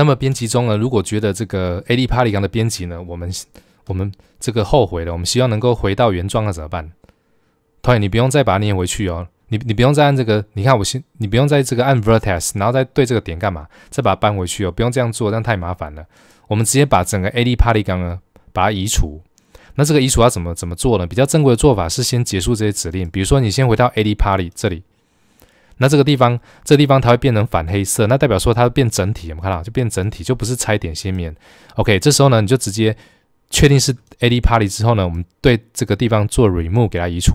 那么编辑中呢？如果觉得这个 A D Party 杆的编辑呢，我们我们这个后悔了，我们希望能够回到原状了怎么办？同然你不用再把它捏回去哦。你你不用再按这个，你看我先，你不用再这个按 Vertex，然后再对这个点干嘛？再把它搬回去哦，不用这样做，这样太麻烦了。我们直接把整个 A D Party 杆呢，把它移除。那这个移除要怎么怎么做呢？比较正规的做法是先结束这些指令，比如说你先回到 A D Party 这里。那这个地方，这地方它会变成反黑色，那代表说它变整体，我们看到就变整体，就不是拆点线面。OK，这时候呢，你就直接确定是 AD Party 之后呢，我们对这个地方做 Remove 给它移除。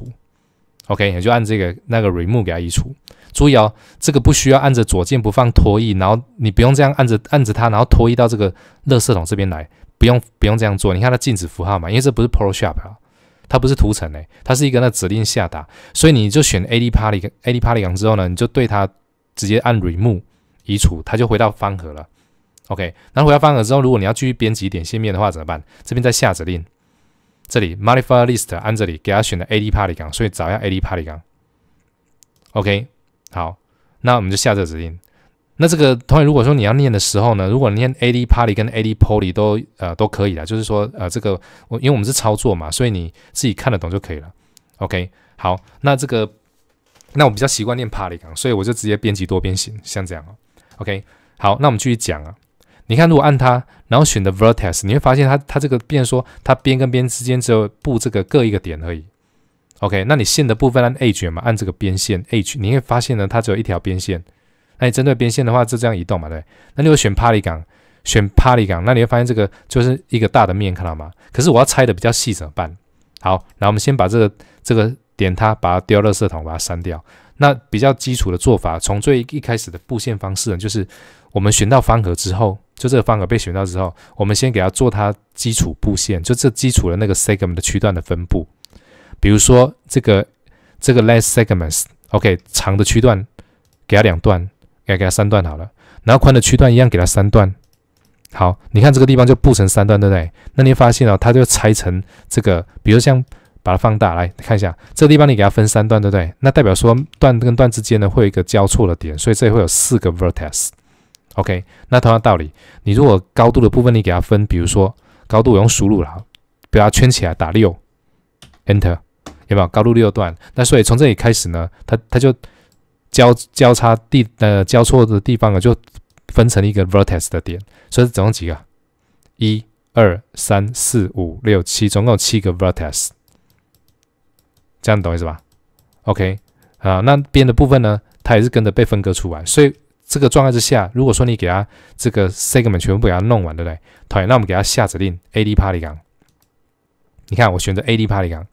OK，你就按这个那个 Remove 给它移除。注意哦，这个不需要按着左键不放拖曳，然后你不用这样按着按着它，然后拖曳到这个热色桶这边来，不用不用这样做。你看它禁止符号嘛，因为这不是 p r o o s h o p 啊。它不是图层哎，它是一个那指令下达，所以你就选 A D Party A D Party 港之后呢，你就对它直接按 Remove 移除，它就回到方盒了。OK，然后回到方盒之后，如果你要继续编辑点线面的话怎么办？这边再下指令，这里 Modifier List 按这里给它选的 A D Party 港，所以找一下 A D Party 港。OK，好，那我们就下这个指令。那这个同样，如果说你要念的时候呢，如果你念 A D Poly 跟 A D Poly 都呃都可以的，就是说呃这个我因为我们是操作嘛，所以你自己看得懂就可以了。OK，好，那这个那我比较习惯念 Poly，所以我就直接编辑多边形，像这样哦。OK，好，那我们继续讲啊。你看，如果按它，然后选的 Vertex，你会发现它它这个变说它边跟边之间只有布这个各一个点而已。OK，那你线的部分按 Edge 嘛，按这个边线 Edge，你会发现呢，它只有一条边线。那你针对边线的话，就这样移动嘛？对。那你会选 p party 港，选 p party 港，那你会发现这个就是一个大的面，看到吗？可是我要拆的比较细怎么办？好，那我们先把这个这个点它把它丢到色层，把它删掉。那比较基础的做法，从最一开始的布线方式，呢，就是我们选到方格之后，就这个方格被选到之后，我们先给它做它基础布线，就这基础的那个 segment 的区段的分布。比如说这个这个 l e s s segments，OK，长的区段给它两段。给给它三段好了，然后宽的区段一样给它三段，好，你看这个地方就布成三段，对不对？那你发现了它就拆成这个，比如像把它放大来看一下，这个地方你给它分三段，对不对？那代表说段跟段之间呢会有一个交错的点，所以这里会有四个 vertex。OK，那同样道理，你如果高度的部分你给它分，比如说高度我用输入了，给它圈起来打六，Enter，有没有高度六段？那所以从这里开始呢，它它就交交叉地呃交错的地方啊，就分成一个 vertex 的点，所以总共几个？一、二、三、四、五、六、七，总共有七个 vertex。这样懂意思吧？OK，啊，那边的部分呢，它也是跟着被分割出来。所以这个状态之下，如果说你给它这个 segment 全部给它弄完，对不对？讨厌，那我们给它下指令 ad polygon。你看，我选择 ad polygon，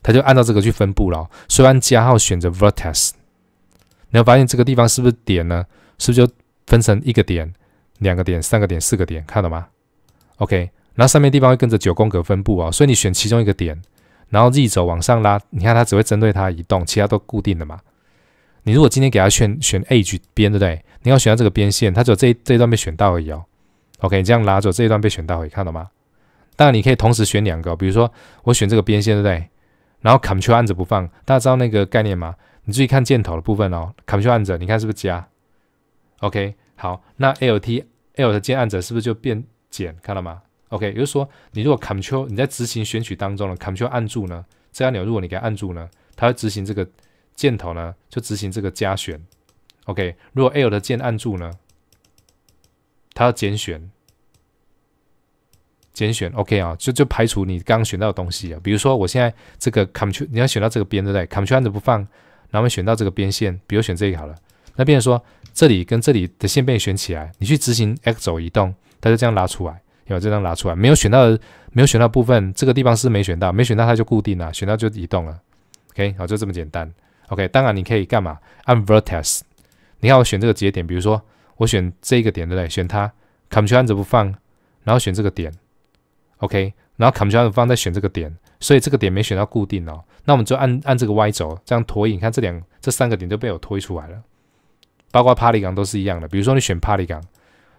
它就按照这个去分布了。虽然加号选择 vertex。你会发现这个地方是不是点呢？是不是就分成一个点、两个点、三个点、四个点？看到吗？OK，那上面地方会跟着九宫格分布哦，所以你选其中一个点，然后 Z 轴往上拉，你看它只会针对它移动，其他都固定的嘛。你如果今天给它选选 A 去边，对不对？你要选到这个边线，它只有这这一段被选到而已哦。OK，你这样拉走，这一段被选到，而已，看到吗？当然你可以同时选两个，比如说我选这个边线，对不对？然后 Ctrl 按着不放，大家知道那个概念吗？你注意看箭头的部分哦，Ctrl 按着，你看是不是加？OK，好，那 Alt、L 的键按着是不是就变减？看到吗？OK，也就是说，你如果 Ctrl 你在执行选取当中呢 Ctrl 按住呢，这样你如果你给按住呢，它会执行这个箭头呢，就执行这个加选。OK，如果 L 的键按住呢，它要减选，减选。OK 啊，就就排除你刚选到的东西啊。比如说我现在这个 Ctrl 你要选到这个边对不对？Ctrl 按着不放。然后我们选到这个边线，比如选这个好了。那别人说这里跟这里的线被选起来，你去执行 X 轴移动，它就这样拉出来。有这张拉出来，没有选到，没有选到部分，这个地方是没选到，没选到它就固定了，选到就移动了。OK，好，就这么简单。OK，当然你可以干嘛？按 Vertex，你看我选这个节点，比如说我选这一个点对不对？选它，Ctrl 按着不放，然后选这个点，OK，然后 Ctrl 按着不放再选这个点。所以这个点没选到固定哦，那我们就按按这个 Y 轴，这样拖，你看这两这三个点就被我拖出来了，包括帕里港都是一样的。比如说你选帕里港，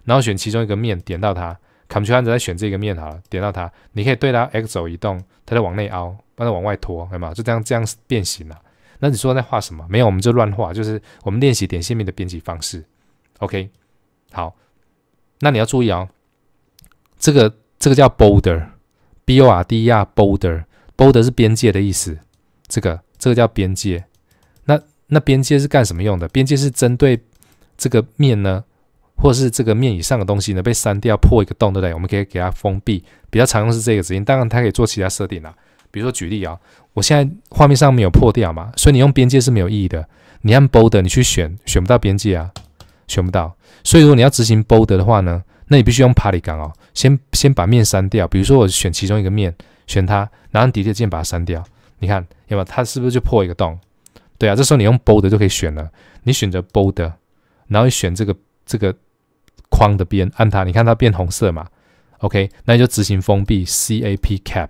然后选其中一个面，点到它 c t r l u t 再选这个面好了，点到它，你可以对它 X 轴移动，它就往内凹，把它往外拖，看到吗？就这样这样变形了。那你说在画什么？没有，我们就乱画，就是我们练习点线面的编辑方式。OK，好，那你要注意哦，这个这个叫 border，b o r d e r border。Bold 是边界的意思，这个这个叫边界。那那边界是干什么用的？边界是针对这个面呢，或是这个面以上的东西呢被删掉破一个洞，对不对？我们可以给它封闭。比较常用是这个指令，当然它可以做其他设定啊。比如说举例啊，我现在画面上没有破掉嘛，所以你用边界是没有意义的。你按 Bold 你去选，选不到边界啊，选不到。所以说你要执行 Bold 的话呢，那你必须用 Polygon 哦，先先把面删掉。比如说我选其中一个面。选它，然后直接键把它删掉。你看，有没有它是不是就破一个洞？对啊，这时候你用 bold 就可以选了。你选择 bold，然后你选这个这个框的边，按它，你看它变红色嘛？OK，那你就执行封闭 cap cap，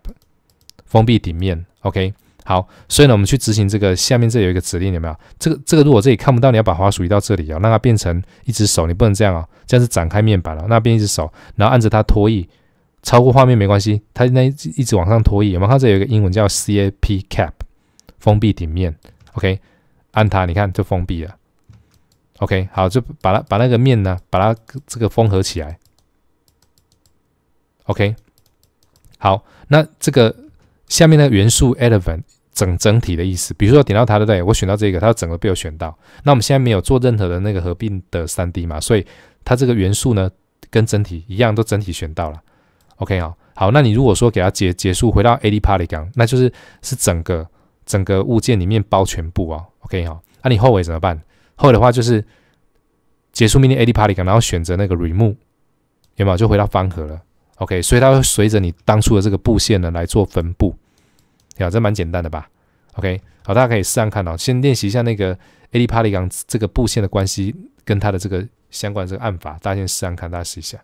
封闭顶面。OK，好，所以呢，我们去执行这个下面这有一个指令，有没有？这个这个如果这里看不到，你要把滑鼠移到这里啊，让它变成一只手，你不能这样啊，这样是展开面板了。那边一只手，然后按着它拖曳。超过画面没关系，它那一直往上拖移。有没有看这有一个英文叫 cap cap，封闭顶面。OK，安它，你看就封闭了。OK，好，就把它把那个面呢，把它这个封合起来。OK，好，那这个下面的元素 element 整整体的意思，比如说点到它对不对？我选到这个，它整个被我选到。那我们现在没有做任何的那个合并的三 D 嘛，所以它这个元素呢，跟整体一样都整体选到了。OK 啊，好，那你如果说给它结结束，回到 AD p a r t i c 那就是是整个整个物件里面包全部啊。OK 哈，那你后尾怎么办？后尾的话就是结束命令 AD p a r t i c 然后选择那个 Remove，有没有就回到方盒了？OK，所以它会随着你当初的这个布线呢来做分布，呀，这蛮简单的吧？OK，好，大家可以试看看哦，先练习一下那个 AD p a r t i c 这个布线的关系跟它的这个相关的这个按法，大家先试看，大家试一下。